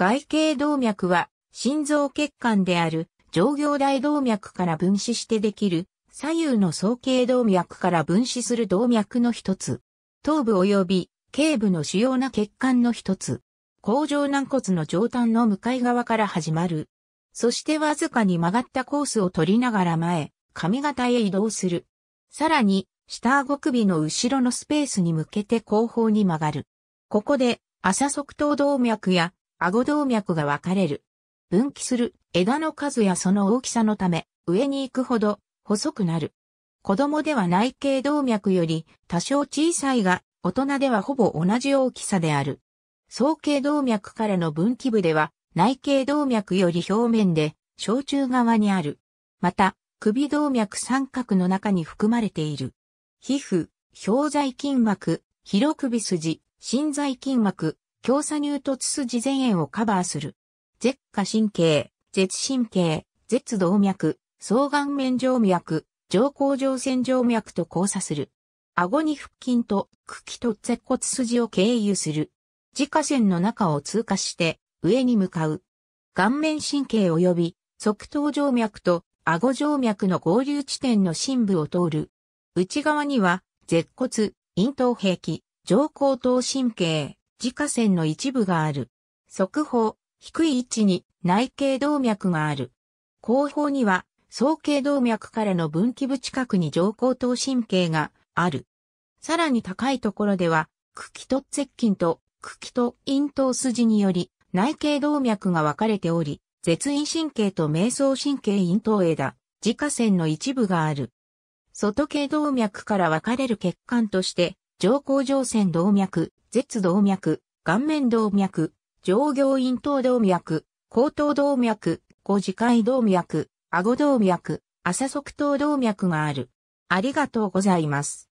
外形動脈は心臓血管である上行大動脈から分子してできる左右の総形動脈から分子する動脈の一つ。頭部及び頸部の主要な血管の一つ。甲状軟骨の上端の向かい側から始まる。そしてわずかに曲がったコースを取りながら前、髪型へ移動する。さらに、下顎首の後ろのスペースに向けて後方に曲がる。ここで、浅側頭動脈や顎動脈が分かれる。分岐する枝の数やその大きさのため、上に行くほど細くなる。子供では内径動脈より多少小さいが、大人ではほぼ同じ大きさである。総形動脈からの分岐部では、内径動脈より表面で、小中側にある。また、首動脈三角の中に含まれている。皮膚、表材筋膜、広首筋、心材筋膜、強鎖乳突筋前縁をカバーする。舌下神経、舌神経、舌動脈、双眼面静脈、上甲状腺静脈と交差する。顎に腹筋と茎と舌骨筋を経由する。自家線の中を通過して上に向かう。顔面神経及び側頭静脈と顎静脈の合流地点の深部を通る。内側には舌骨、咽頭壁、上後頭神経、自家線の一部がある。側方、低い位置に内頸動脈がある。後方には、総頸動脈からの分岐部近くに上後等神経がある。さらに高いところでは、茎と接近と茎と咽頭筋により、内頸動脈が分かれており、絶陰神経と瞑想神経咽頭枝、自家線の一部がある。外頸動脈から分かれる血管として、上甲上線動脈、舌動脈、顔面動脈、上行咽頭動脈、後頭動脈、後次回動脈、顎動脈、浅側頭動脈がある。ありがとうございます。